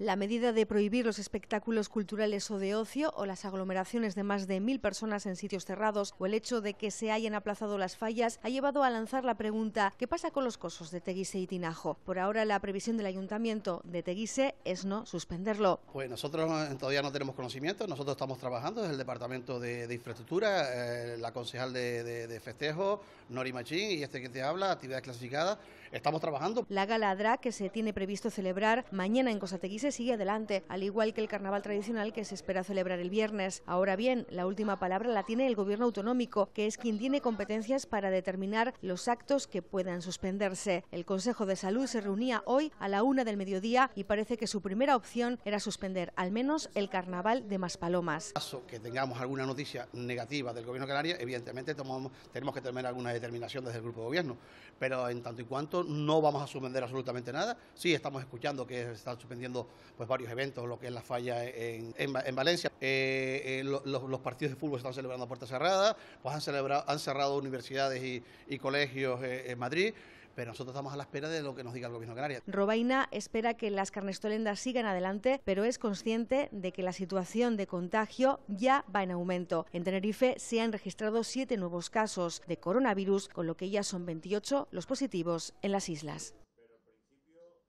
La medida de prohibir los espectáculos culturales o de ocio o las aglomeraciones de más de mil personas en sitios cerrados o el hecho de que se hayan aplazado las fallas ha llevado a lanzar la pregunta ¿qué pasa con los cosos de Teguise y Tinajo? Por ahora la previsión del ayuntamiento de Teguise es no suspenderlo. Pues nosotros eh, todavía no tenemos conocimiento, nosotros estamos trabajando desde el Departamento de, Infraestructura, eh, la concejal de, festejo, Nori Machín y este que te habla, actividad clasificada, estamos trabajando. La gala que se tiene previsto celebrar mañana en Teguise sigue adelante, al igual que el carnaval tradicional que se espera celebrar el viernes. Ahora bien, la última palabra la tiene el gobierno autonómico, que es quien tiene competencias para determinar los actos que puedan suspenderse. El Consejo de Salud se reunía hoy a la una del mediodía y parece que su primera opción era suspender al menos el carnaval de Maspalomas. Caso que tengamos alguna noticia negativa del gobierno canario, evidentemente tenemos que tener alguna determinación desde el grupo de gobierno, pero en tanto y cuanto no vamos a suspender absolutamente nada. Sí, estamos escuchando que se están suspendiendo pues varios eventos, lo que es la falla en, Valencia. Eh, eh, los partidos de fútbol se están celebrando a puerta cerrada, pues han, cerrado universidades y, y colegios eh, en Madrid pero nosotros estamos a la espera de lo que nos diga el Gobierno de Robaina espera que las carnestolendas sigan adelante, pero es consciente de que la situación de contagio ya va en aumento. En Tenerife se han registrado siete nuevos casos de coronavirus, con lo que ya son 28 los positivos en las islas.